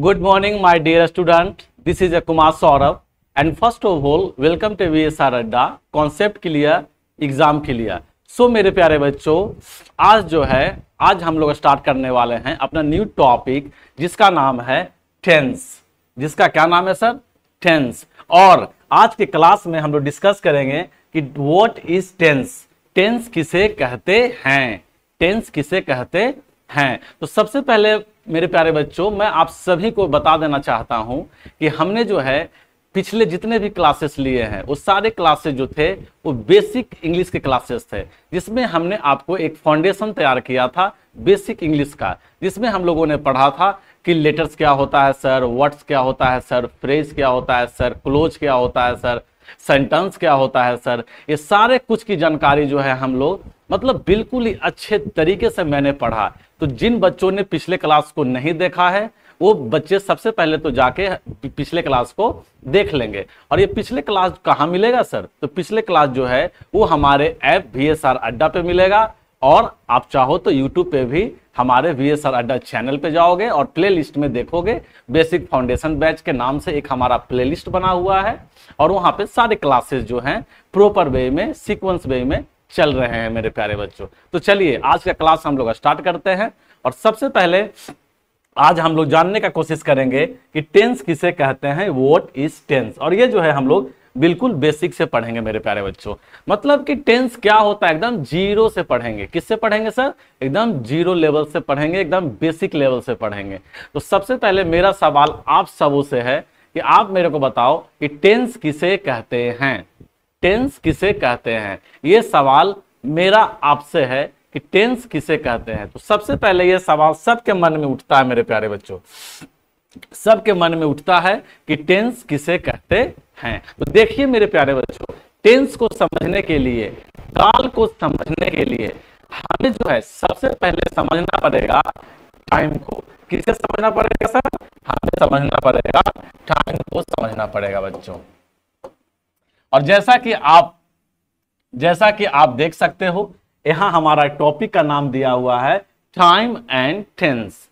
Good morning Good morning, my dear student. This Saurabh and first of all welcome to V S R Adda concept clear exam लिए so मेरे प्यारे बच्चों आज जो है आज हम लोग स्टार्ट करने वाले हैं अपना न्यू टॉपिक जिसका नाम है टेंस जिसका क्या नाम है सर टेंस और आज के क्लास में हम लोग डिस्कस करेंगे कि वॉट इज टेंस टेंस किसे कहते हैं टेंस किसे कहते हैं तो सबसे पहले मेरे प्यारे बच्चों मैं आप सभी को बता देना चाहता हूं कि हमने जो है पिछले जितने भी क्लासेस लिए हैं वो सारे क्लासेस जो थे वो बेसिक इंग्लिश के क्लासेस थे जिसमें हमने आपको एक फाउंडेशन तैयार किया था बेसिक इंग्लिश का जिसमें हम लोगों ने पढ़ा था कि लेटर्स क्या होता है सर वर्ड्स क्या होता है सर फ्रेज क्या होता है सर क्लोज क्या होता है सर सेंटेंस क्या होता है सर ये सारे कुछ की जानकारी जो है हम लोग मतलब बिल्कुल ही अच्छे तरीके से मैंने पढ़ा तो जिन बच्चों ने पिछले क्लास को नहीं देखा है वो बच्चे सबसे पहले तो जाके पिछले क्लास को देख लेंगे और ये पिछले क्लास कहाँ मिलेगा सर तो पिछले क्लास जो है वो हमारे ऐप वी एस आर अड्डा पे मिलेगा और आप चाहो तो YouTube पे भी हमारे V S R Adda channel पे जाओगे और प्लेलिस्ट में देखोगे बेसिक फाउंडेशन बैच के नाम से एक हमारा प्लेलिस्ट बना हुआ है और वहाँ पे सारे क्लासेस जो हैं प्रॉपर वे में सीक्वेंस वे में चल रहे हैं मेरे प्यारे बच्चों तो चलिए आज का क्लास हम लोग स्टार्ट करते हैं और सबसे पहले आज हम लोग जानने का कोशिश करेंगे कि टेंस किसे कहते हैं वोट इज टेंस और ये जो है हम लोग बिल्कुल बेसिक से पढ़ेंगे मेरे प्यारे बच्चों मतलब कि टेंस क्या होता है एकदम जीरो से पढ़ेंगे किससे पढ़ेंगे सर एकदम जीरो लेवल से पढ़ेंगे एकदम बेसिक लेवल से पढ़ेंगे तो सबसे पहले मेरा सवाल आप सबों से है कि आप मेरे को बताओ कि टेंस किसे कहते हैं टेंस किसे कहते हैं ये सवाल मेरा आपसे है कि टेंस किसे कहते हैं तो सबसे पहले यह सवाल सबके मन में उठता है मेरे प्यारे बच्चों सबके मन में उठता है कि टेंस किसे कहते हैं तो देखिए मेरे प्यारे बच्चों टेंस को समझने के लिए काल को समझने के लिए हमें जो है सबसे पहले समझना पड़ेगा टाइम को किसे समझना पड़ेगा सर हमें समझना पड़ेगा टाइम को समझना पड़ेगा बच्चों और जैसा कि आप जैसा कि आप देख सकते हो यहां हमारा टॉपिक का नाम दिया हुआ है time and tense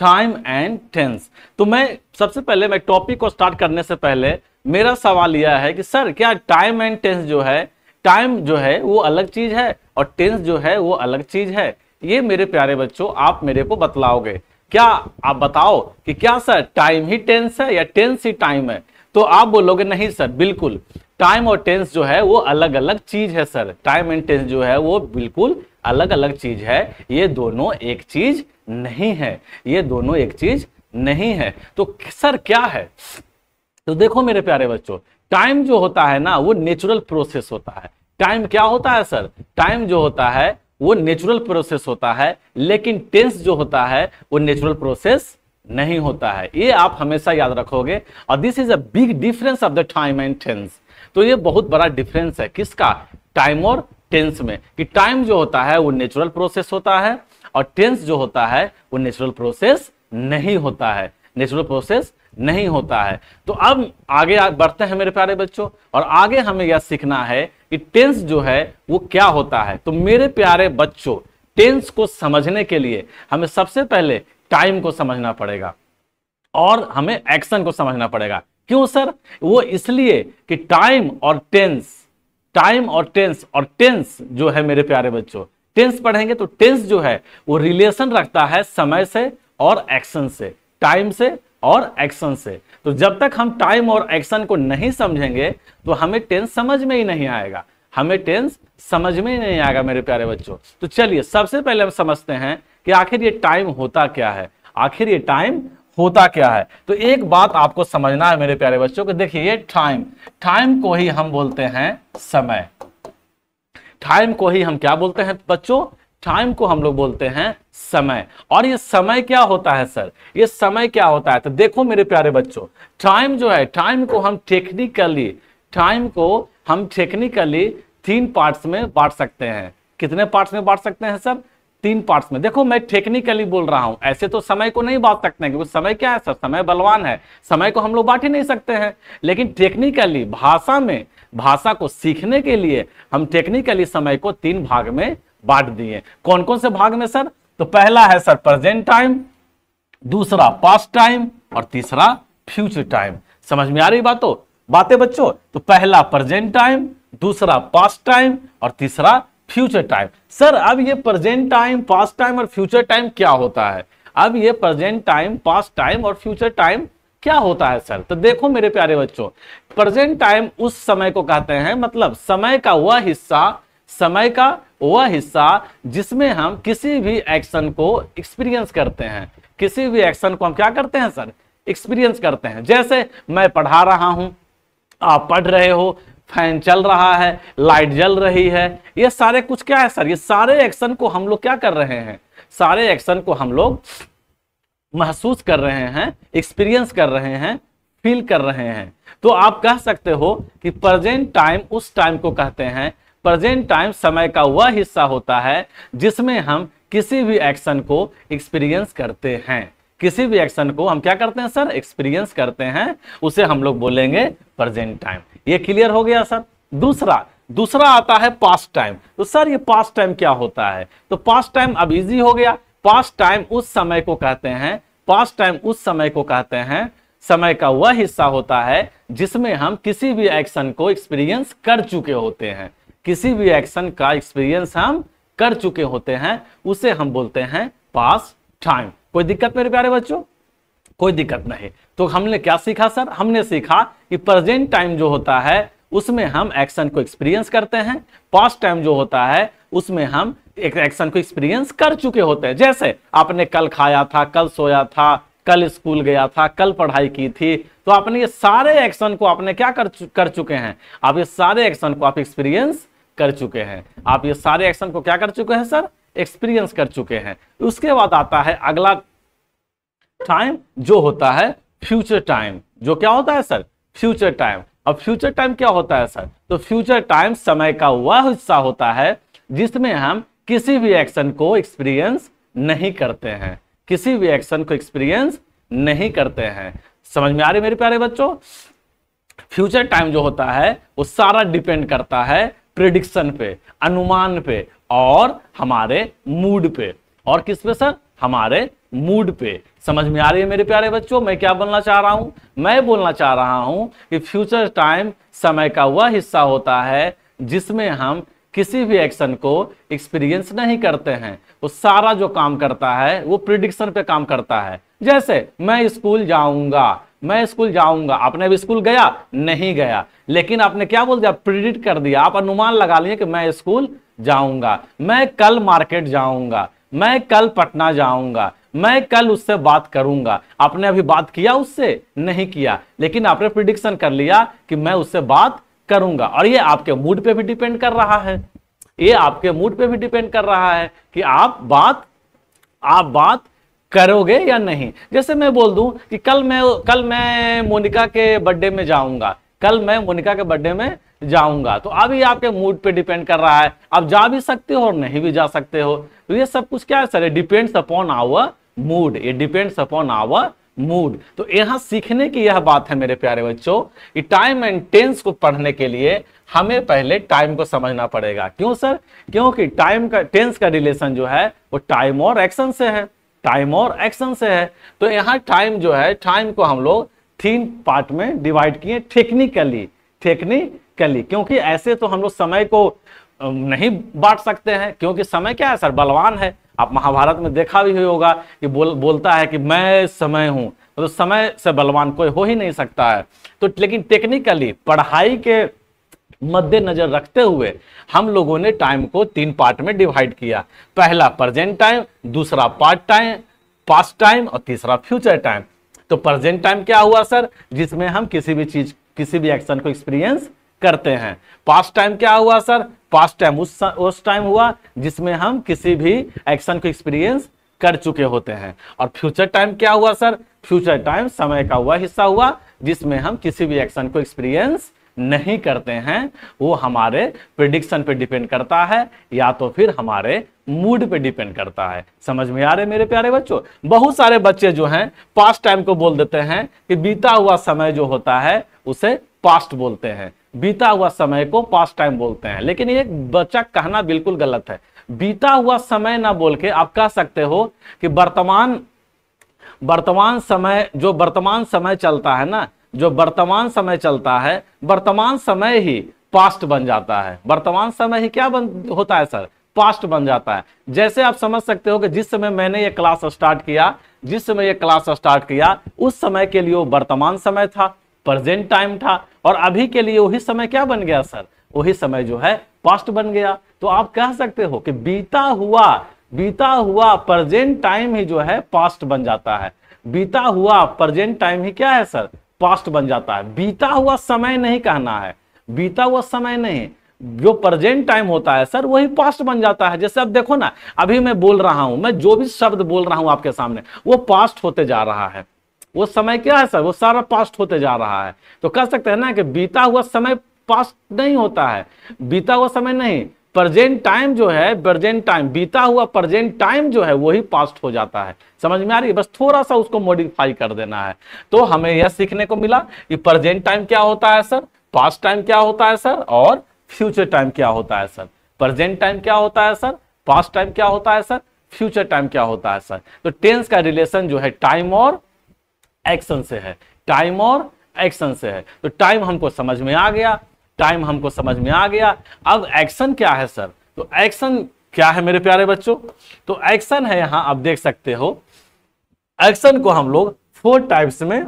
time and tense तो मैं सबसे पहले मैं टॉपिक को स्टार्ट करने से पहले मेरा सवाल यह है कि सर क्या टाइम एंड टेंस जो है टाइम जो है वो अलग चीज है और टेंस जो है वो अलग चीज है ये मेरे प्यारे बच्चों आप मेरे को बतलाओगे क्या आप बताओ कि क्या सर टाइम ही टेंस है या टेंस ही टाइम है तो आप बोलोगे नहीं सर बिल्कुल टाइम और टेंस जो है वो अलग अलग चीज है सर टाइम एंड टेंस जो है वो बिल्कुल अलग अलग चीज है ये दोनों एक चीज नहीं है ये दोनों एक चीज नहीं है तो सर क्या है तो देखो मेरे प्यारे बच्चों टाइम जो होता है ना वो नेचुरल प्रोसेस होता है टाइम क्या होता है सर टाइम जो होता है वो नेचुरल प्रोसेस होता है लेकिन टेंस जो होता है वो नेचुरल प्रोसेस नहीं होता है ये आप हमेशा याद रखोगे और this is a big difference of the time and tense तो ये बहुत बड़ा डिफरेंस है किसका टाइम और टेंस में कि टाइम जो होता है वो नेचुरल प्रोसेस होता है और टेंस जो होता है वो नेचुरल प्रोसेस नहीं होता है नेचुरल प्रोसेस नहीं होता है तो अब आगे बढ़ते हैं मेरे प्यारे बच्चों और आगे हमें यह सीखना है कि टेंस जो है वो क्या होता है तो मेरे प्यारे बच्चों टेंस को समझने के लिए हमें सबसे पहले टाइम को समझना पड़ेगा और हमें एक्शन को समझना पड़ेगा क्यों सर वो इसलिए कि टाइम और टेंस टाइम और टेंस और टेंस जो है मेरे प्यारे बच्चों टेंस पढ़ेंगे तो टेंस जो है वो रिलेशन रखता है समय से और एक्शन से टाइम से और एक्शन से तो जब तक हम टाइम और एक्शन को नहीं समझेंगे तो हमें टेंस समझ में ही नहीं आएगा हमें टेंस समझ में ही नहीं आएगा मेरे प्यारे बच्चों तो चलिए सबसे पहले हम समझते हैं कि आखिर ये टाइम होता क्या है आखिर ये टाइम होता क्या है तो एक बात आपको समझना है मेरे प्यारे बच्चों को देखिए टाइम टाइम को ही हम बोलते हैं समय टाइम को ही हम क्या बोलते हैं बच्चों टाइम को हम लोग बोलते हैं समय और ये समय क्या होता है सर ये समय क्या होता है तो देखो मेरे प्यारे बच्चों टाइम जो है टाइम को हम टेक्निकली टाइम को हम टेक्निकली तीन पार्ट्स में बांट सकते हैं कितने पार्ट्स में बांट सकते हैं सर तीन पार्ट्स में देखो मैं टेक्निकली बोल रहा हूं ऐसे तो समय को नहीं बांट सकते हैं क्योंकि समय क्या है सर समय बलवान है समय को हम लोग बांट ही नहीं सकते हैं लेकिन टेक्निकली भाषा में भाषा को सीखने के लिए हम टेक्निकली समय को तीन भाग में बांट दिए कौन कौन से भाग में सर तो पहला है सर प्रेजेंट टाइम दूसरा पास्ट टाइम और तीसरा फ्यूचर टाइम समझ में आ रही बातों बातें बच्चों तो पहला प्रेजेंट टाइम दूसरा पास्ट टाइम और तीसरा फ्यूचर टाइम सर अब ये प्रेजेंट टाइम पास्ट टाइम और फ्यूचर टाइम क्या होता है अब ये प्रेजेंट टाइम पास्ट टाइम और फ्यूचर टाइम क्या होता है सर तो देखो मेरे प्यारे बच्चों प्रेजेंट टाइम उस समय को कहते हैं मतलब समय का वह हिस्सा समय का वह हिस्सा जिसमें हम किसी भी एक्शन को एक्सपीरियंस करते हैं किसी भी एक्शन को हम क्या करते हैं सर एक्सपीरियंस करते हैं जैसे मैं पढ़ा रहा हूं आप पढ़ रहे हो फैन चल रहा है लाइट जल रही है ये सारे कुछ क्या है सर ये सारे एक्शन को हम लोग क्या कर रहे हैं सारे एक्शन को हम लोग महसूस कर रहे हैं एक्सपीरियंस कर रहे हैं फील कर रहे हैं तो आप कह सकते हो कि प्रेजेंट टाइम उस टाइम को कहते हैं प्रेजेंट टाइम समय का वह हिस्सा होता है जिसमें हम किसी भी एक्शन को एक्सपीरियंस करते हैं किसी भी एक्शन को हम क्या करते हैं सर एक्सपीरियंस करते हैं उसे हम लोग बोलेंगे प्रेजेंट टाइम ये क्लियर हो गया सर दूसरा दूसरा आता है पास्ट टाइम तो सर ये पास्ट टाइम क्या होता है तो पास्ट टाइम अब इजी हो गया पास्ट टाइम उस समय को कहते हैं पास्ट टाइम उस समय को कहते हैं समय का वह हिस्सा होता है जिसमें हम किसी भी एक्शन को एक्सपीरियंस कर चुके होते हैं किसी भी एक्शन का एक्सपीरियंस हम कर चुके होते हैं उसे हम बोलते हैं पास टाइम कोई दिक्कत मेरे प्यारे बच्चों कोई दिक्कत नहीं तो हमने क्या सीखा सर हमने सीखा कि प्रेजेंट टाइम जो होता है उसमें हम एक्शन को एक्सपीरियंस करते हैं पास्ट टाइम जो होता है उसमें हम एक एक्शन को एक्सपीरियंस कर चुके होते हैं जैसे आपने कल खाया था कल सोया था कल स्कूल गया था कल पढ़ाई की थी तो आपने ये सारे एक्शन को आपने क्या कर चु, कर चुके हैं आप ये सारे एक्शन को आप एक्सपीरियंस कर चुके हैं आप ये सारे एक्शन को क्या कर चुके हैं सर एक्सपीरियंस कर चुके हैं उसके बाद आता है अगला टाइम जो होता है फ्यूचर टाइम जो क्या होता है सर फ्यूचर टाइम अब फ्यूचर टाइम क्या होता है सर तो फ्यूचर टाइम समय का वह हिस्सा होता है जिसमें हम किसी भी एक्शन को एक्सपीरियंस नहीं करते हैं किसी भी एक्शन को एक्सपीरियंस नहीं करते हैं समझ में आ रही मेरे प्यारे बच्चों फ्यूचर टाइम जो होता है वो सारा डिपेंड करता है प्रिडिक्शन पे अनुमान पे और हमारे मूड पे और किस पे सर हमारे मूड पे समझ में आ रही है मेरे प्यारे बच्चों मैं क्या बोलना चाह रहा हूं मैं बोलना चाह रहा हूं कि फ्यूचर टाइम समय का वह हिस्सा होता है जिसमें हम किसी भी एक्शन को एक्सपीरियंस नहीं करते हैं वो सारा जो काम करता है वो प्रिडिक्शन पे काम करता है जैसे मैं स्कूल जाऊंगा मैं स्कूल जाऊंगा आपने अभी स्कूल गया नहीं गया लेकिन आपने क्या बोल दिया प्रिडिक्ट कर दिया आप अनुमान लगा लिए कि मैं स्कूल जाऊंगा मैं कल मार्केट जाऊंगा मैं कल पटना जाऊंगा मैं कल उससे बात करूंगा आपने अभी बात किया उससे नहीं किया लेकिन आपने प्रिडिक्शन कर लिया कि मैं उससे बात करूंगा और ये आपके मूड पे भी डिपेंड कर रहा है ये आपके मूड पे भी डिपेंड कर रहा है कि आप बात आप बात करोगे या नहीं जैसे मैं बोल दूं कि कल मैं कल मैं मोनिका के बर्थडे में जाऊंगा कल मैं मोनिका के बर्थडे में जाऊंगा तो अभी आपके मूड पे डिपेंड कर रहा है आप जा भी सकते हो और नहीं भी जा सकते हो तो ये सब कुछ क्या है sir depends upon our mood ये डिपेंड्स अपॉन आवर मूड तो यहां सीखने की यह बात है मेरे प्यारे बच्चों टाइम एंड टेंस को पढ़ने के लिए हमें पहले टाइम को समझना पड़ेगा क्यों सर क्योंकि टाइम का टेंस का रिलेशन जो है वो टाइम और एक्शन से है टाइम और एक्शन से है तो यहां टाइम जो है टाइम को हम लोग तीन पार्ट में डिवाइड किए टेक्निकली टेक्निकली क्योंकि ऐसे तो हम लोग समय को नहीं बांट सकते हैं क्योंकि समय क्या है सर बलवान है आप महाभारत में देखा भी होगा कि बोल बोलता है कि मैं समय हूं तो समय से बलवान कोई हो ही नहीं सकता है तो लेकिन टेक्निकली पढ़ाई के मद्देनजर रखते हुए हम लोगों ने टाइम को तीन पार्ट में डिवाइड किया पहला प्रेजेंट टाइम दूसरा पार्ट टाइम पास्ट टाइम और तीसरा फ्यूचर टाइम तो प्रेजेंट टाइम क्या हुआ सर जिसमें हम किसी भी चीज किसी भी एक्शन को एक्सपीरियंस करते हैं पास्ट टाइम क्या हुआ सर पास्ट टाइम उस उस टाइम हुआ जिसमें हम किसी भी एक्शन को एक्सपीरियंस कर चुके होते हैं और फ्यूचर टाइम क्या हुआ सर फ्यूचर टाइम समय का वह हिस्सा हुआ जिसमें हम किसी भी एक्शन को एक्सपीरियंस नहीं करते हैं वो हमारे प्रिडिक्शन पे डिपेंड करता है या तो फिर हमारे मूड पे डिपेंड करता है समझ में आ रहे मेरे प्यारे बच्चों बहुत सारे बच्चे जो हैं पास्ट टाइम को बोल देते हैं कि बीता हुआ समय जो होता है उसे पास्ट बोलते हैं बीता हुआ समय को पास्ट टाइम बोलते हैं लेकिन ये बच्चा कहना बिल्कुल गलत है बीता हुआ समय ना बोल के आप कह सकते हो कि वर्तमान वर्तमान समय जो वर्तमान समय चलता है ना जो वर्तमान समय चलता है वर्तमान समय ही पास्ट बन जाता है वर्तमान समय ही क्या बन होता है सर पास्ट बन जाता है जैसे आप समझ सकते हो कि जिस समय मैंने ये क्लास स्टार्ट किया जिस समय ये क्लास स्टार्ट किया उस समय के लिए वो वर्तमान समय था प्रेजेंट टाइम था और अभी के लिए वही समय क्या बन गया सर वही समय जो है पास्ट बन गया तो आप कह सकते हो कि बीता हुआ बीता हुआ प्रेजेंट टाइम ही जो है पास्ट बन जाता है बीता हुआ प्रेजेंट टाइम ही क्या है सर पास्ट बन जाता है बीता हुआ समय नहीं कहना है बीता हुआ समय नहीं जो प्रेजेंट टाइम होता है सर वही पास्ट बन जाता है जैसे अब देखो ना अभी मैं बोल रहा हूं मैं जो भी शब्द बोल रहा हूं आपके सामने वो पास्ट होते जा रहा है वो समय क्या है सर वो सारा पास्ट होते जा रहा है तो कह सकते हैं ना कि बीता हुआ समय पास्ट नहीं होता है बीता हुआ समय नहीं प्रजेंट टाइम जो है प्रजेंट टाइम बीता हुआ प्रजेंट टाइम जो है वही पास्ट हो जाता है समझ में आ रही है बस थोड़ा सा उसको मॉडिफाई कर देना है तो हमें यह सीखने को मिला कि प्रजेंट टाइम क्या होता है सर पास्ट टाइम क्या होता है सर और फ्यूचर टाइम क्या होता है सर प्रजेंट टाइम क्या होता है सर पास्ट टाइम क्या होता है सर फ्यूचर टाइम क्या होता है सर तो टेंस का रिलेशन जो है टाइम और एक्शन से है टाइम और एक्शन से है तो टाइम हमको समझ में आ गया टाइम हमको समझ में आ गया अब एक्शन क्या है सर तो एक्शन क्या है मेरे प्यारे बच्चों तो एक्शन है यहां आप देख सकते हो एक्शन को हम लोग फोर टाइप्स में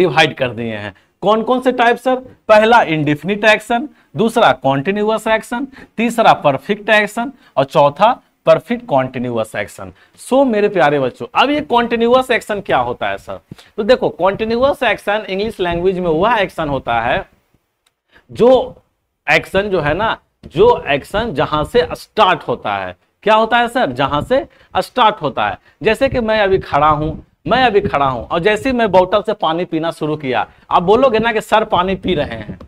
डिवाइड कर दिए हैं कौन कौन से टाइप सर पहला इंडिफिनिट एक्शन दूसरा कॉन्टिन्यूस एक्शन तीसरा परफेक्ट एक्शन और चौथा परफेक्ट कॉन्टिन्यूस एक्शन सो मेरे प्यारे बच्चों अब ये कॉन्टिन्यूस एक्शन क्या होता है सर तो देखो कॉन्टिन्यूअस एक्शन इंग्लिश लैंग्वेज में वह एक्शन होता है जो एक्शन जो है ना जो एक्शन जहां से स्टार्ट होता है क्या होता है सर जहां से स्टार्ट होता है जैसे कि मैं अभी खड़ा हूं मैं अभी खड़ा हूं और जैसे मैं बोतल से पानी पीना शुरू किया आप बोलोगे ना कि सर पानी पी रहे हैं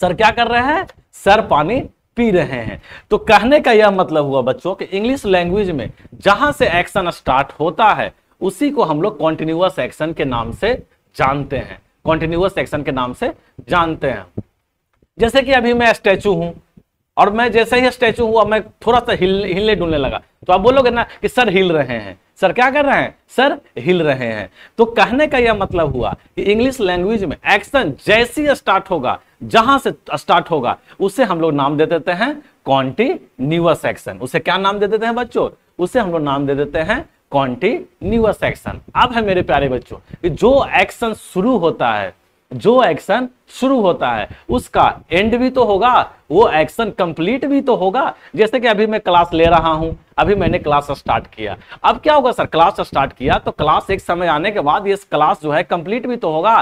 सर क्या कर रहे हैं सर पानी पी रहे हैं तो कहने का यह मतलब हुआ बच्चों कि इंग्लिश लैंग्वेज में जहां से एक्शन स्टार्ट होता है उसी को हम लोग कॉन्टिन्यूस एक्शन के नाम से जानते हैं कॉन्टिन्यूस एक्शन के नाम से जानते हैं जैसे कि अभी मैं स्टैचू हूं और मैं जैसे ही स्टैचू हुआ मैं थोड़ा सा हिल हिलने डुलने लगा तो आप बोलोगे ना कि सर हिल रहे हैं सर क्या कर रहे हैं सर हिल रहे हैं तो कहने का यह मतलब हुआ कि इंग्लिश लैंग्वेज में एक्शन जैसी स्टार्ट होगा जहां से स्टार्ट होगा उसे हम लोग नाम दे देते हैं कॉन्टिन्यूअस एक्शन उसे क्या नाम दे देते हैं बच्चों उसे हम लोग नाम दे देते हैं कॉन्टिन्यूअस एक्शन अब है मेरे प्यारे बच्चों जो एक्शन शुरू होता है जो एक्शन शुरू होता है उसका एंड भी तो होगा वो एक्शन कंप्लीट भी तो होगा जैसे कि अभी मैं क्लास ले रहा हूं अभी मैंने क्लास स्टार्ट किया अब क्या होगा सर क्लास स्टार्ट किया तो क्लास एक समय आने के बाद ये क्लास जो है कंप्लीट भी तो होगा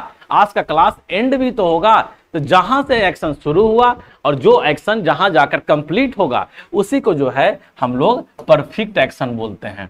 आज का क्लास एंड भी तो होगा तो जहां से एक्शन शुरू हुआ और जो एक्शन जहां जाकर कंप्लीट होगा उसी को जो है हम लोग परफेक्ट एक्शन बोलते हैं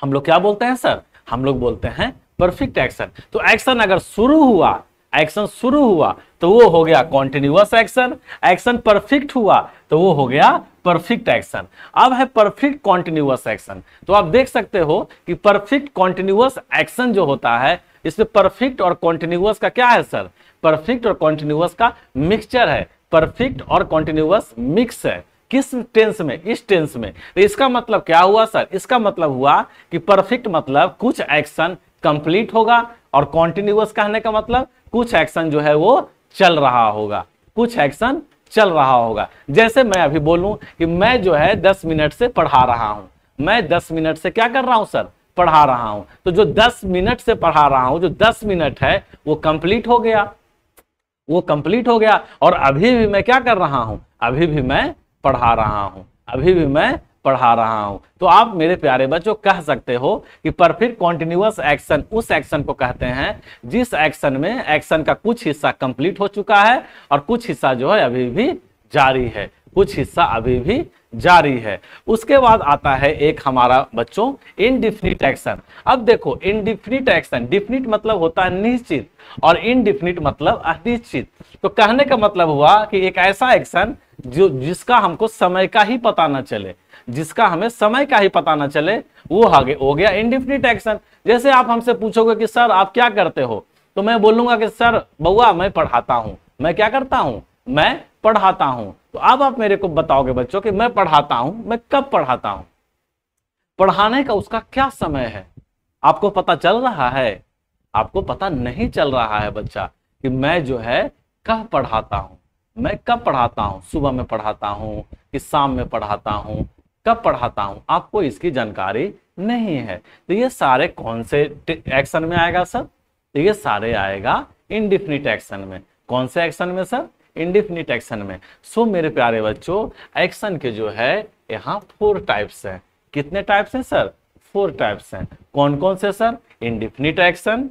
हम लोग क्या बोलते हैं सर हम लोग बोलते हैं परफेक्ट एक्शन तो एक्शन अगर शुरू हुआ एक्शन शुरू हुआ तो वो हो गया कॉन्टिन्यूस एक्शन एक्शन परफेक्ट हुआ तो वो हो गया परफेक्ट एक्शन अब है परफेक्ट कॉन्टिन्यूस एक्शन तो आप देख सकते हो कि परफेक्ट कॉन्टिन्यूस एक्शन जो होता है इसमें परफेक्ट और कॉन्टिन्यूस का क्या है सर परफेक्ट और कॉन्टिन्यूस का मिक्सचर है परफेक्ट और कॉन्टिन्यूस मिक्स है किस टेंस में इस टेंस में तो इसका मतलब क्या हुआ सर इसका मतलब हुआ कि परफेक्ट मतलब कुछ एक्शन कंप्लीट होगा और कॉन्टिन्यूस कहने का मतलब कुछ एक्शन जो है वो चल रहा होगा कुछ एक्शन चल रहा होगा जैसे मैं अभी बोलूं कि मैं जो है दस मिनट से पढ़ा रहा हूं मैं दस मिनट से क्या कर रहा हूं सर पढ़ा रहा हूं तो जो दस मिनट से पढ़ा रहा हूं जो दस मिनट है वो कंप्लीट हो गया वो कंप्लीट हो गया और अभी भी मैं क्या कर रहा हूं अभी भी मैं पढ़ा रहा हूं अभी भी मैं पढ़ा रहा हूं तो आप मेरे प्यारे बच्चों कह सकते हो कि परफेक्ट कॉन्टिन्यूस एक्शन उस एक्शन को कहते हैं जिस एक्शन में एक्शन का कुछ हिस्सा कंप्लीट हो चुका है और कुछ हिस्सा जो है अभी भी जारी है कुछ हिस्सा अभी भी जारी है उसके बाद आता है एक हमारा बच्चों इनडिफिनिट एक्शन अब देखो इनडिफिनिट एक्शन डिफिनिट मतलब होता है निश्चित और इनडिफिनिट मतलब अनिश्चित तो कहने का मतलब हुआ कि एक ऐसा एक्शन जो जिसका हमको समय का ही पता ना चले जिसका हमें समय का ही पता ना चले वो आगे हो गया इनडिफिनिट एक्शन जैसे आप हमसे पूछोगे कि सर आप क्या करते हो तो मैं बोलूंगा कि सर बउआ मैं पढ़ाता हूं मैं क्या करता हूं मैं पढ़ाता हूं तो अब आप मेरे को बताओगे बच्चों कि मैं पढ़ाता हूं मैं कब पढ़ाता हूं पढ़ाने का उसका क्या समय है आपको पता चल रहा है आपको पता नहीं चल रहा है बच्चा कि मैं जो है कब पढ़ाता हूं मैं कब पढ़ाता हूं सुबह में पढ़ाता हूं कि शाम में पढ़ाता हूं कब पढ़ाता हूं आपको इसकी जानकारी नहीं है तो ये सारे कौन से एक्शन में आएगा सर तो ये सारे आएगा इनडिफिनिट एक्शन में कौन से एक्शन में सर इंडिफिनिट एक्शन में सो मेरे प्यारे बच्चों एक्शन के जो है यहाँ फोर टाइप्स हैं कितने टाइप्स हैं सर फोर टाइप्स हैं कौन कौन से sir indefinite action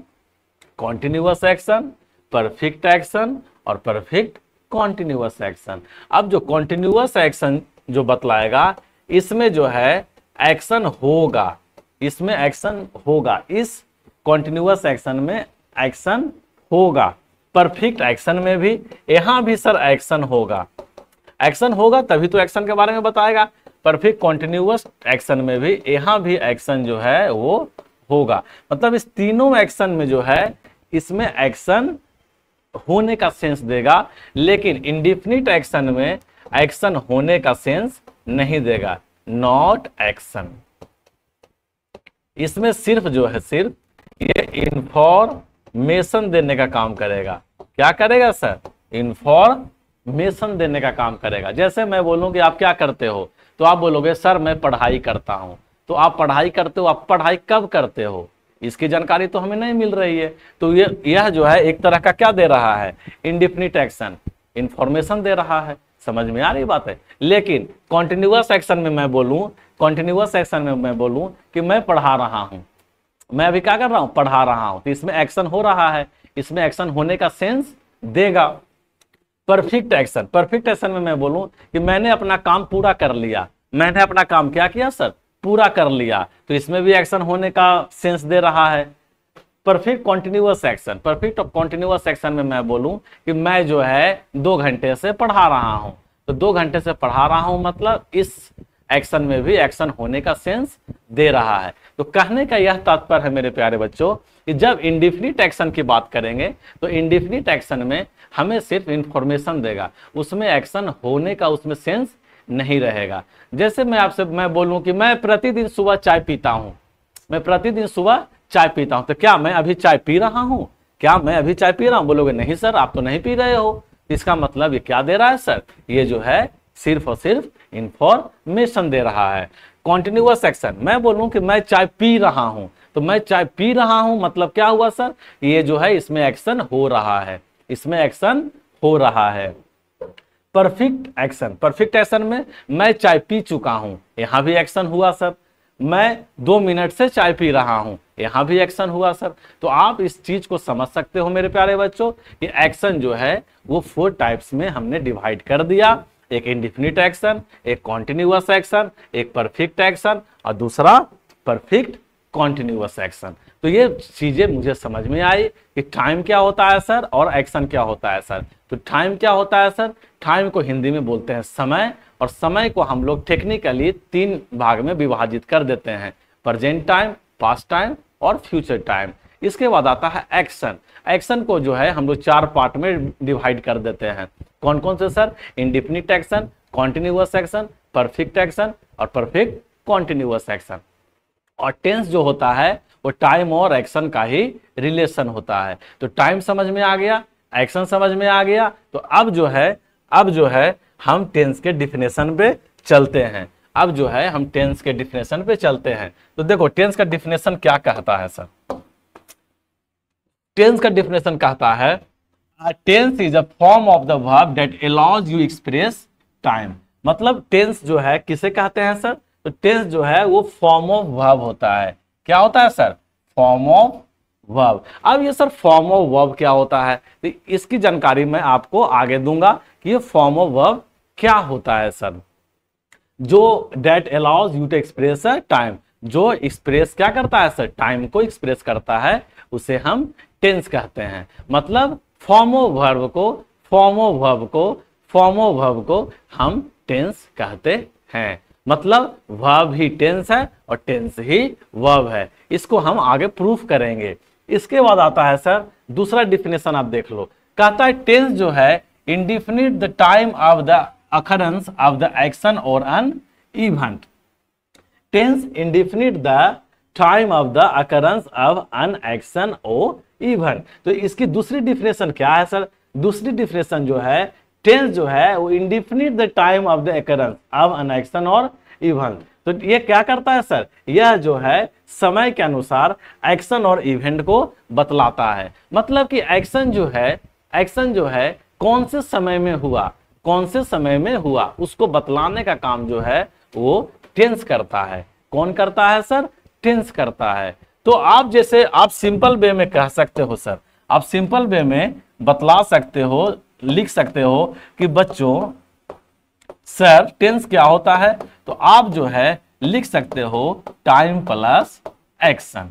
continuous action perfect action और परफेक्ट कॉन्टिन्यूस एक्शन अब जो कॉन्टिन्यूस एक्शन जो बतलाएगा इसमें जो है एक्शन होगा इसमें एक्शन होगा इस कॉन्टिन्यूस एक्शन में एक्शन होगा परफेक्ट एक्शन में भी यहां भी सर एक्शन होगा एक्शन होगा तभी तो एक्शन के बारे में बताएगा परफेक्ट कॉन्टिन्यूस एक्शन में भी यहां भी एक्शन जो है वो होगा मतलब इस तीनों एक्शन में जो है इसमें एक्शन होने का सेंस देगा लेकिन इंडिफिनिट एक्शन में एक्शन होने का सेंस नहीं देगा नॉट एक्शन इसमें सिर्फ जो है सिर्फ ये इन्फॉर्म इंफॉर्मेशन देने का काम करेगा क्या करेगा सर इंफॉर्मेशन देने का काम करेगा जैसे मैं बोलूं कि आप क्या करते हो तो आप बोलोगे सर मैं पढ़ाई करता हूं तो आप पढ़ाई करते हो आप पढ़ाई कब करते हो इसकी जानकारी तो हमें नहीं मिल रही है तो ये यह जो है एक तरह का क्या दे रहा है इंडिफिनिट एक्शन इंफॉर्मेशन दे रहा है समझ में आ रही बात है लेकिन कॉन्टिन्यूस एक्शन में मैं बोलूं कॉन्टिन्यूस एक्शन में मैं बोलूँ कि मैं पढ़ा रहा हूँ मैं अभी क्या कर रहा हूँ पढ़ा रहा हूं तो इसमें एक्शन हो रहा है इसमें एक्शन होने का सेंस देगा परफेक्ट एक्शन परफेक्ट एक्शन में मैं बोलूं कि मैंने अपना काम पूरा कर लिया मैंने अपना काम क्या किया सर पूरा कर लिया तो इसमें भी एक्शन होने का सेंस दे रहा है perfect continuous action perfect continuous action में मैं बोलूं कि मैं जो है दो घंटे से पढ़ा रहा हूं तो दो घंटे से पढ़ा रहा हूं मतलब इस एक्शन में भी एक्शन होने का सेंस दे रहा है तो कहने का यह तात्पर्य है मेरे प्यारे बच्चों कि जब इंडिफिनिट एक्शन की बात करेंगे तो इंडिफिनिट एक्शन में हमें सिर्फ इंफॉर्मेशन देगा उसमें एक्शन होने का उसमें सेंस नहीं रहेगा जैसे मैं आपसे मैं बोलूं कि मैं प्रतिदिन सुबह चाय पीता हूं मैं प्रतिदिन सुबह चाय पीता हूं तो क्या मैं अभी चाय पी रहा हूं क्या मैं अभी चाय पी रहा हूं बोलोगे नहीं सर आप तो नहीं पी रहे हो इसका मतलब ये क्या दे रहा है सर ये जो है सिर्फ और सिर्फ इंफॉर्मेशन दे रहा है कॉन्टिन्यूस एक्शन मैं बोलूं कि मैं चाय पी रहा हूं तो मैं चाय पी रहा हूं मतलब क्या हुआ सर ये जो है इसमें एक्शन हो रहा है इसमें एक्शन हो रहा है परफेक्ट एक्शन परफेक्ट एक्शन में मैं चाय पी चुका हूं यहां भी एक्शन हुआ सर मैं दो मिनट से चाय पी रहा हूं यहां भी एक्शन हुआ सर तो आप इस चीज को समझ सकते हो मेरे प्यारे बच्चों कि एक्शन जो है वो फोर टाइप्स में हमने डिवाइड कर दिया एक इंडिफिनिट एक्शन एक कॉन्टिन्यूस एक्शन एक परफेक्ट एक्शन और दूसरा परफेक्ट कॉन्टिन्यूस एक्शन तो ये चीज़ें मुझे समझ में आई कि टाइम क्या होता है सर और एक्शन क्या होता है सर तो टाइम क्या होता है सर टाइम को हिंदी में बोलते हैं समय और समय को हम लोग टेक्निकली तीन भाग में विभाजित कर देते हैं प्रजेंट टाइम पास्ट टाइम और फ्यूचर टाइम इसके बाद आता है एक्शन एक्शन को जो है हम लोग चार पार्ट में डिवाइड कर देते हैं कौन कौन से sir indefinite action continuous action perfect action और परफेक्ट कॉन्टिन्यूस एक्शन और टेंस जो होता है वो टाइम और एक्शन का ही रिलेशन होता है तो टाइम समझ में आ गया एक्शन समझ में आ गया तो अब जो है अब जो है हम टेंस के डिफिनेशन पे चलते हैं अब जो है हम टेंस के डिफिनेशन पे चलते हैं तो देखो टेंस का डिफिनेशन क्या कहता है सर टेंस का डिफिनेशन कहता है tense is a form of the verb that allows you express time मतलब टेंस जो है किसे कहते हैं सर तो टेंस जो है वो फॉर्म ऑफ वर्ब होता है क्या होता है सर फॉर्म ऑफ वर्ब अब ये सर फॉर्म ऑफ वर्ब क्या होता है तो इसकी जानकारी मैं आपको आगे दूंगा कि ये फॉर्म ऑफ वर्ब क्या होता है सर जो that allows you to express time जो एक्सप्रेस क्या करता है सर टाइम को एक्सप्रेस करता है उसे हम टेंस कहते हैं मतलब फॉर्मो वर्ब को फॉर्मो वर्ब को फॉर्मो वर्ब को हम टेंस कहते हैं मतलब वर्ब ही टेंस है और टेंस ही वर्ब है इसको हम आगे प्रूफ करेंगे इसके बाद आता है सर दूसरा डिफिनेशन आप देख लो कहता है टेंस जो है indefinite the time of the occurrence of the action or an event tense indefinite the time of the occurrence of an action or event तो इसकी दूसरी डिफिनेशन क्या है सर दूसरी डिफिनेशन जो है टेंस जो है वो indefinite the time of the occurrence of an action और इवन तो ये क्या करता है सर यह जो है समय के अनुसार एक्शन और इवेंट को बतलाता है मतलब कि एक्शन जो है एक्शन जो है कौन से समय में हुआ कौन से समय में हुआ उसको बतलाने का काम जो है वो टेंस करता है कौन करता है सर टेंस करता है तो आप जैसे आप सिंपल वे में कह सकते हो सर आप सिंपल वे में बतला सकते हो लिख सकते हो कि बच्चों सर टेंस क्या होता है तो आप जो है लिख सकते हो time plus action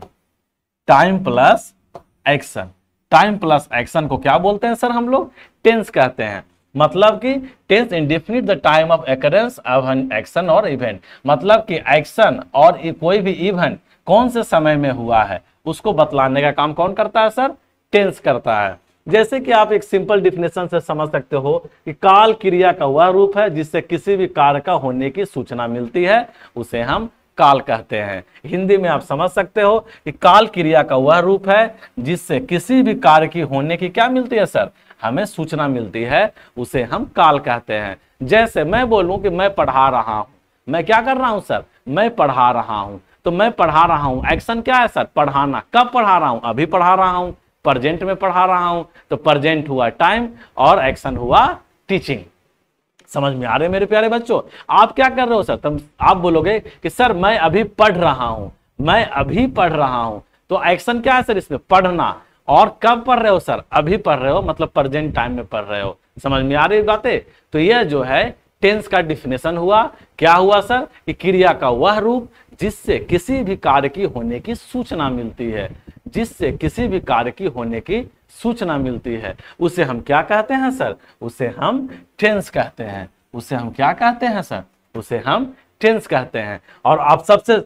time plus action time plus action को क्या बोलते हैं सर हम लोग टेंस कहते हैं मतलब कि tense definite the time of occurrence of an action or event मतलब कि एक्शन और कोई भी इवेंट कौन से समय में हुआ है उसको बतलाने का काम कौन करता है सर टेंस करता है जैसे कि आप एक सिंपल डिफिनेशन से समझ सकते हो कि काल क्रिया का वह रूप है जिससे किसी भी कार्य का होने की सूचना मिलती है उसे हम काल कहते हैं हिंदी में आप समझ सकते हो कि काल क्रिया का वह रूप है जिससे किसी भी कार्य की होने की क्या मिलती है सर हमें सूचना मिलती है उसे हम काल कहते हैं जैसे मैं बोलूं कि मैं पढ़ा रहा हूं मैं क्या कर रहा हूं सर मैं पढ़ा रहा हूं तो मैं पढ़ा रहा हूं एक्शन क्या है सर पढ़ाना कब पढ़ा रहा हूं अभी पढ़ा रहा हूं प्रजेंट में पढ़ा रहा हूं तो प्रजेंट हुआ टाइम और एक्शन हुआ टीचिंग समझ में आ रहे मेरे प्यारे बच्चों आप क्या कर रहे हो सर तुम आप बोलोगे कि सर मैं अभी पढ़ रहा हूं मैं अभी पढ़ रहा हूं तो एक्शन क्या है सर इसमें पढ़ना और कब पढ़ रहे हो सर अभी पढ़ रहे हो मतलब प्रजेंट टाइम में पढ़ रहे हो समझ में आ रही बातें तो यह जो है टेंस का डिफिनेशन हुआ क्या हुआ सर कि क्रिया का वह रूप जिससे किसी भी कार्य की होने की सूचना मिलती है जिससे किसी भी कार्य की होने की सूचना मिलती है उसे हम क्या कहते हैं सर उसे हम टेंस कहते हैं उसे हम क्या कहते हैं सर उसे हम टेंस कहते हैं और आप सबसे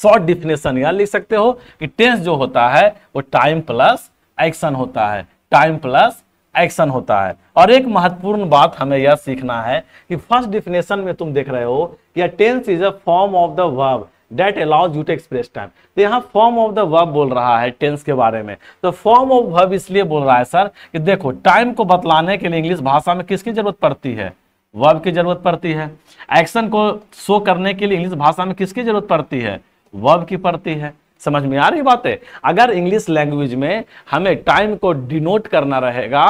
शॉर्ट डिफिनेशन यह लिख सकते हो कि टेंस जो होता है वो टाइम प्लस एक्शन होता है टाइम प्लस एक्शन होता है और एक महत्वपूर्ण बात हमें यह सीखना है कि फर्स्ट डिफिनेशन में तुम देख रहे हो कि tense is a form of the verb that allows you to express time तो यहाँ फॉर्म ऑफ द वर्ब बोल रहा है टेंस के बारे में तो फॉर्म ऑफ वर्ब इसलिए बोल रहा है सर कि देखो टाइम को बतलाने के लिए इंग्लिश भाषा में किसकी जरूरत पड़ती है वर्ब की जरूरत पड़ती है एक्शन को शो करने के लिए इंग्लिश भाषा में किसकी जरूरत पड़ती है वर्ब की पड़ती है समझ में आ रही बात है अगर इंग्लिश लैंग्वेज में हमें टाइम को डिनोट करना रहेगा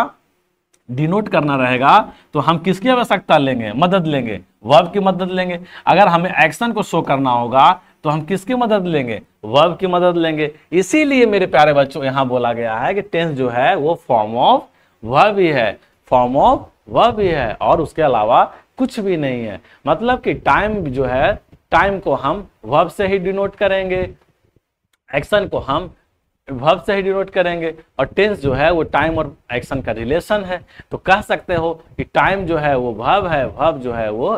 डिनोट करना रहेगा तो हम किसकी आवश्यकता लेंगे मदद लेंगे वर्ब की मदद लेंगे अगर हमें एक्शन को शो करना होगा तो हम किसकी मदद लेंगे वर्ब की मदद लेंगे इसीलिए मेरे प्यारे बच्चों यहां बोला गया है कि टेंस जो है वो फॉर्म ऑफ वर्ब ही है फॉर्म ऑफ वर्ब ही है और उसके अलावा कुछ भी नहीं है मतलब कि टाइम जो है टाइम को हम वर्ब से ही डिनोट करेंगे एक्शन को हम वर्ब से ही डिनोट करेंगे और टेंस जो है वो टाइम और एक्शन का रिलेशन है तो कह सकते हो कि टाइम जो है वो वर्ब है वर्ब जो है वो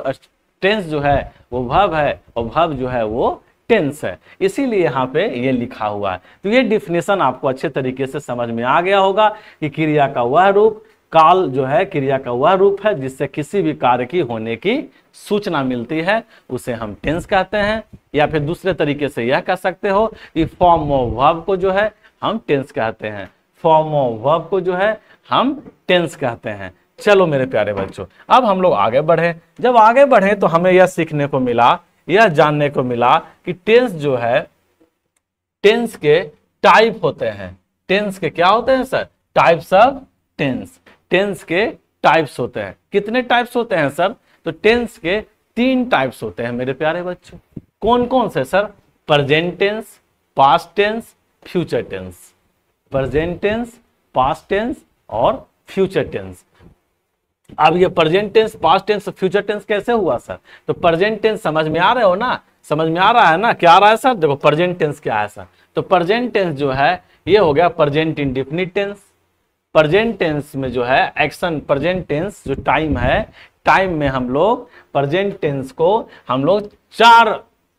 टेंस जो है वो वर्ब है और वर्ब जो है वो टेंस है इसीलिए यहाँ पे ये लिखा हुआ है तो ये डिफिनेशन आपको अच्छे तरीके से समझ में आ गया होगा कि क्रिया का वह रूप काल जो है क्रिया का वह रूप है जिससे किसी भी कार्य की होने की सूचना मिलती है उसे हम टेंस कहते हैं या फिर दूसरे तरीके से यह कह सकते हो कि फॉर्म ऑफ वर्ब को जो है हम टेंस कहते हैं फॉर्म ऑफ वर्ब को जो है हम टेंस कहते हैं चलो मेरे प्यारे बच्चों अब हम लोग आगे बढ़े जब आगे बढ़े तो हमें यह सीखने को मिला यह जानने को मिला कि टेंस जो है टेंस के टाइप होते हैं टेंस के क्या होते हैं sir types of tense tense के टाइप्स होते हैं कितने टाइप्स होते हैं सर तो टेंस के तीन टाइप्स होते हैं मेरे प्यारे बच्चों कौन कौन से sir present tense past tense future tense present tense past tense और फ्यूचर टेंस अब ये present tense past tense future tense कैसे हुआ सर तो प्रजेंट टेंस समझ में आ रहे हो ना समझ में आ रहा है ना क्या आ रहा है सर देखो प्रजेंट टेंस क्या है सर तो प्रजेंट टेंस जो है ये हो गया present indefinite tense present tense में जो है एक्शन प्रजेंट टेंस जो टाइम है टाइम में हम लोग प्रजेंट टेंस को हम लोग चार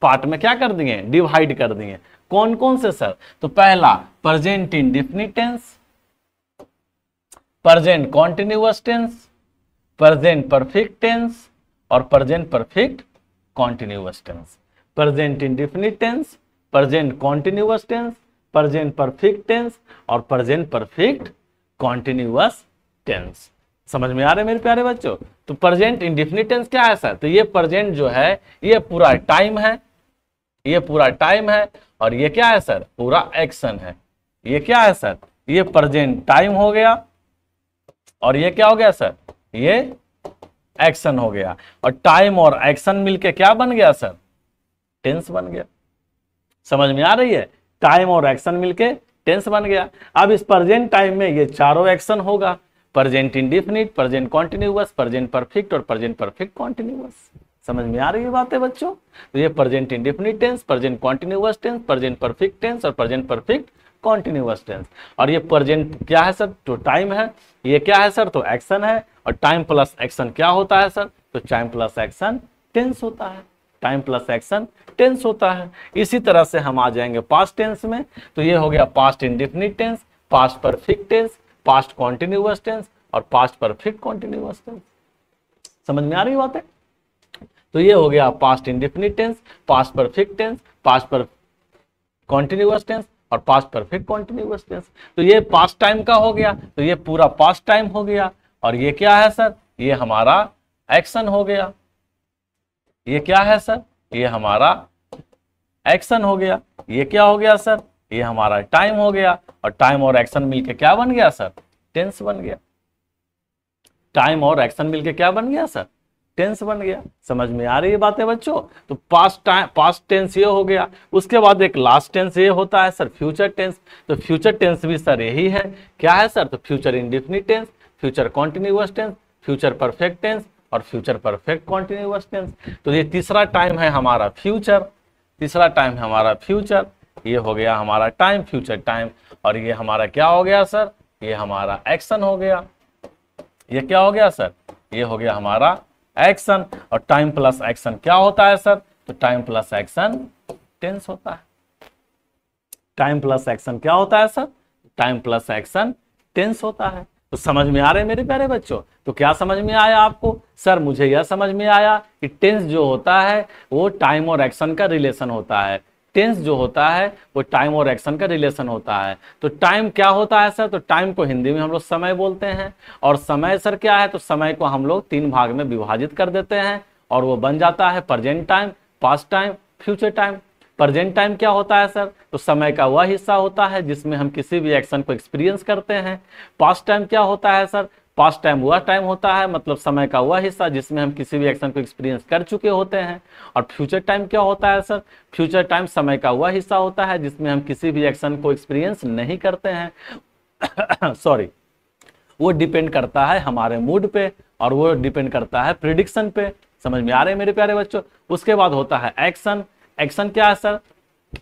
पार्ट में क्या कर दिए डिवाइड कर दिए कौन कौन से सर तो पहला present indefinite tense present continuous tense present perfect tense और present perfect continuous tense present indefinite tense present continuous tense present perfect tense और प्रजेंट परफेक्ट कॉन्टिन्यूअस टेंस समझ में आ रहे मेरे प्यारे बच्चों तो प्रेजेंट इंडिफिनिट टेंस क्या है सर तो ये प्रेजेंट जो है ये पूरा टाइम है ये पूरा टाइम है और ये क्या है सर पूरा एक्शन है ये क्या है सर ये प्रेजेंट टाइम हो गया और ये क्या हो गया सर ये एक्शन हो गया और टाइम और एक्शन मिलके क्या बन गया सर टेंस बन गया समझ में आ रही है टाइम और एक्शन मिलके टेंस बन गया अब इस प्रेजेंट टाइम में ये चारों एक्शन होगा present indefinite present continuous present perfect और प्रेजेंट परफेक्ट कॉन्टिन्यूअस समझ में आ रही है बातें बच्चों तो ये present indefinite tense present continuous tense present perfect tense और प्रेजेंट परफेक्ट कॉन्टिन्यूअस टेंस और ये प्रेजेंट क्या है सर तो टाइम है ये क्या है सर तो एक्शन है और टाइम प्लस एक्शन क्या होता है सर तो टाइम प्लस एक्शन टेंस होता है टाइम प्लस एक्शन टेंस होता है इसी तरह से हम आ जाएंगे पास्ट टेंस में तो ये हो गया past indefinite tense past perfect tense past continuous tense और पास्ट परफेक्ट कॉन्टिन्यूअस टेंस समझ में आ रही बात है तो ये हो गया past indefinite tense past perfect tense past per continuous tense और पास्ट परफेक्ट कॉन्टिन्यूअस टेंस तो ये पास्ट टाइम का हो गया तो ये पूरा पास्ट टाइम हो गया और ये क्या है सर ये हमारा एक्शन हो गया ये क्या है सर ये हमारा एक्शन हो गया ये क्या हो गया सर ये हमारा टाइम हो गया और टाइम और एक्शन मिलके क्या बन गया सर टेंस बन गया टाइम और एक्शन मिलके क्या बन गया सर टेंस बन गया समझ में आ रही है बातें बच्चों तो पास्ट टाइम पास्ट टेंस ये हो गया उसके बाद एक लास्ट टेंस ये होता है सर फ्यूचर टेंस तो फ्यूचर टेंस भी सर यही है क्या है सर तो future indefinite tense future continuous tense future perfect tense और फ्यूचर परफेक्ट कॉन्टिन्यूस टेंस तो ये तीसरा टाइम है हमारा फ्यूचर तीसरा टाइम है हमारा फ्यूचर ये हो गया हमारा टाइम फ्यूचर टाइम और ये हमारा क्या हो गया सर ये हमारा एक्शन हो गया ये क्या हो गया सर ये हो गया हमारा एक्शन और टाइम प्लस एक्शन क्या होता है सर तो टाइम प्लस एक्शन टेंस होता है टाइम प्लस एक्शन क्या होता है sir time plus action tense होता है तो समझ में आ रहे हैं मेरे प्यारे बच्चों तो क्या समझ में आया आपको सर मुझे यह समझ में आया कि टेंस जो होता है वो टाइम और एक्शन का रिलेशन होता है टेंस जो होता है वो टाइम और एक्शन का रिलेशन होता है तो टाइम क्या होता है सर तो टाइम को हिंदी में हम लोग समय बोलते हैं और समय सर क्या है तो समय को हम लोग तीन भाग में विभाजित कर देते हैं और वो बन जाता है present time past time future time present time क्या होता है सर तो समय का वह हिस्सा होता है जिसमें हम किसी भी एक्शन को एक्सपीरियंस करते हैं पास्ट टाइम क्या होता है सर पास्ट टाइम वह टाइम होता है मतलब समय का वह हिस्सा जिसमें हम किसी भी एक्शन को एक्सपीरियंस कर चुके होते हैं और फ्यूचर टाइम क्या होता है सर फ्यूचर टाइम समय का वह हिस्सा होता है जिसमें हम किसी भी एक्शन को एक्सपीरियंस नहीं करते हैं सॉरी वो डिपेंड करता है हमारे मूड पे और वो डिपेंड करता है प्रिडिक्शन पे समझ में आ रहे हैं मेरे प्यारे बच्चों उसके बाद होता है एक्शन एक्शन क्या है सर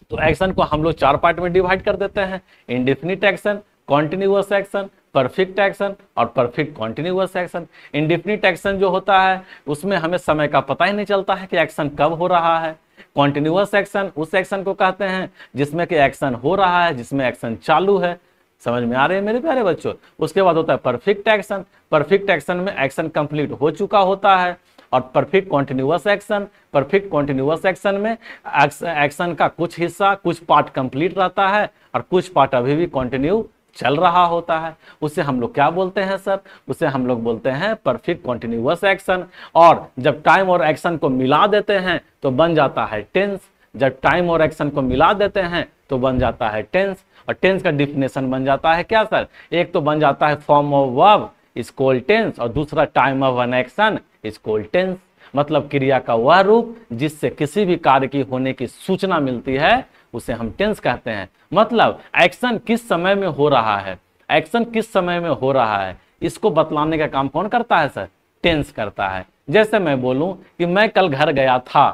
तो एक्शन को हम लोग चार पार्ट में डिवाइड कर देते हैं indefinite action continuous action perfect action और perfect continuous action indefinite action जो होता है उसमें हमें समय का पता ही नहीं चलता है कि एक्शन कब हो रहा है कॉन्टिन्यूस एक्शन उस एक्शन को कहते हैं जिसमें कि एक्शन हो रहा है जिसमें एक्शन चालू है समझ में आ रहे हैं मेरे प्यारे बच्चों उसके बाद होता है परफेक्ट एक्शन परफेक्ट एक्शन में एक्शन कंप्लीट हो चुका होता है और perfect continuous action perfect continuous action में एक्शन का कुछ हिस्सा कुछ पार्ट कंप्लीट रहता है और कुछ पार्ट अभी भी कॉन्टिन्यू चल रहा होता है उसे हम लोग क्या बोलते हैं सर उसे हम लोग बोलते हैं परफेक्ट कॉन्टिन्यूस एक्शन और जब टाइम और एक्शन को मिला देते हैं तो बन जाता है टेंस जब टाइम और एक्शन को मिला देते हैं तो बन जाता है टेंस और टेंस का डिफिनेशन बन जाता है क्या सर एक तो बन जाता है फॉर्म ऑफ वर्ब स्कोल्टेंस और दूसरा टाइम ऑफ एन एक्शन स्कोल्टेंस मतलब क्रिया का वह रूप जिससे किसी भी कार्य की होने की सूचना मिलती है उसे हम टेंस कहते हैं मतलब एक्शन किस समय में हो रहा है एक्शन किस समय में हो रहा है इसको बतलाने का काम कौन करता है सर टेंस करता है जैसे मैं बोलूं कि मैं कल घर गया था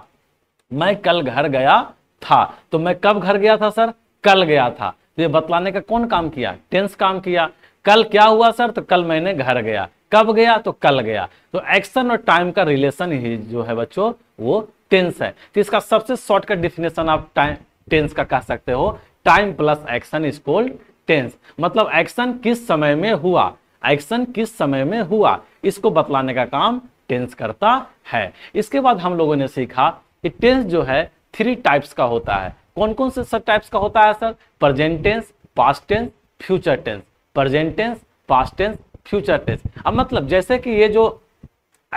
मैं कल घर गया था तो मैं कब घर गया था सर कल गया था तो ये बतलाने का कौन काम किया टेंस काम किया कल क्या हुआ सर तो कल मैंने घर गया कब गया तो कल गया तो एक्शन और टाइम का रिलेशन ही जो है बच्चों वो टेंस है तो इसका सबसे शॉर्टकट डिफिनेशन आप टाइम टेंस का कह सकते हो time plus action is called tense मतलब एक्शन किस समय में हुआ एक्शन किस समय में हुआ इसको बतलाने का काम टेंस करता है इसके बाद हम लोगों ने सीखा कि टेंस जो है थ्री टाइप्स का होता है कौन कौन से सब टाइप्स का होता है sir present tense past tense future tense present tense past tense future tense अब मतलब जैसे कि ये जो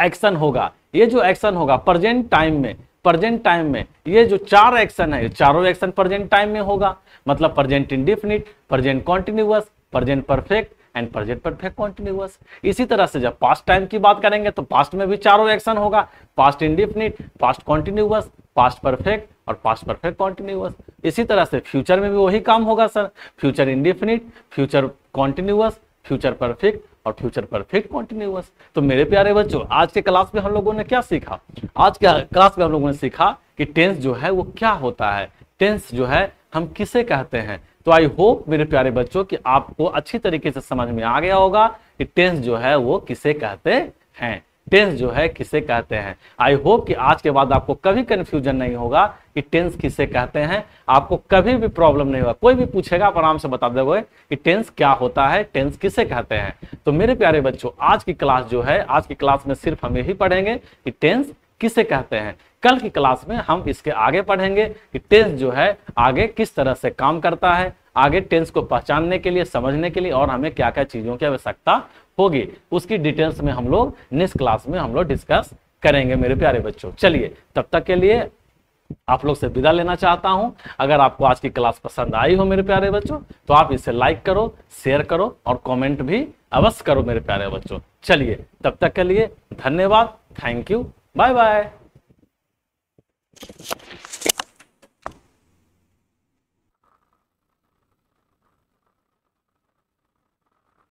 एक्शन होगा ये जो एक्शन होगा प्रेजेंट टाइम में प्रेजेंट टाइम में ये जो चार एक्शन है चारों एक्शन प्रेजेंट टाइम में होगा मतलब present indefinite present continuous present perfect and present perfect continuous इसी तरह से जब पास्ट टाइम की बात करेंगे तो पास्ट में भी चारों एक्शन होगा past indefinite past continuous past perfect और पास्ट परफेक्ट कॉन्टिन्यूअस इसी तरह से फ्यूचर में भी वही काम होगा sir future indefinite future continuous future perfect और फ्यूचर परफेक्ट कॉन्टिन्यूस तो मेरे प्यारे बच्चों आज के क्लास में हम लोगों ने क्या सीखा आज के क्लास में हम लोगों ने सीखा कि टेंस जो है वो क्या होता है टेंस जो है हम किसे कहते हैं तो आई होप मेरे प्यारे बच्चों कि आपको अच्छी तरीके से समझ में आ गया होगा कि टेंस जो है वो किसे कहते हैं टेंस जो है किसे कहते हैं आई होप कि आज के बाद आपको कभी कंफ्यूजन नहीं होगा कि टेंस किसे कहते हैं आपको कभी भी प्रॉब्लम नहीं होगा कोई भी पूछेगा आप आराम से बता दोगे कि टेंस क्या होता है टेंस किसे कहते हैं तो मेरे प्यारे बच्चों आज की क्लास जो है आज की क्लास में सिर्फ हम यही पढ़ेंगे कि टेंस किसे कहते हैं कल की क्लास में हम इसके आगे पढ़ेंगे कि टेंस जो है आगे किस तरह से काम करता है आगे टेंस को पहचानने के लिए समझने के लिए और हमें क्या क्या चीज़ों की आवश्यकता होगी उसकी डिटेल्स में हम लोग नेक्स्ट क्लास में हम लोग डिस्कस करेंगे मेरे प्यारे बच्चों चलिए तब तक के लिए आप लोग से विदा लेना चाहता हूं अगर आपको आज की क्लास पसंद आई हो मेरे प्यारे बच्चों तो आप इसे लाइक करो शेयर करो और कमेंट भी अवश्य करो मेरे प्यारे बच्चों चलिए तब तक के लिए धन्यवाद थैंक यू बाय बाय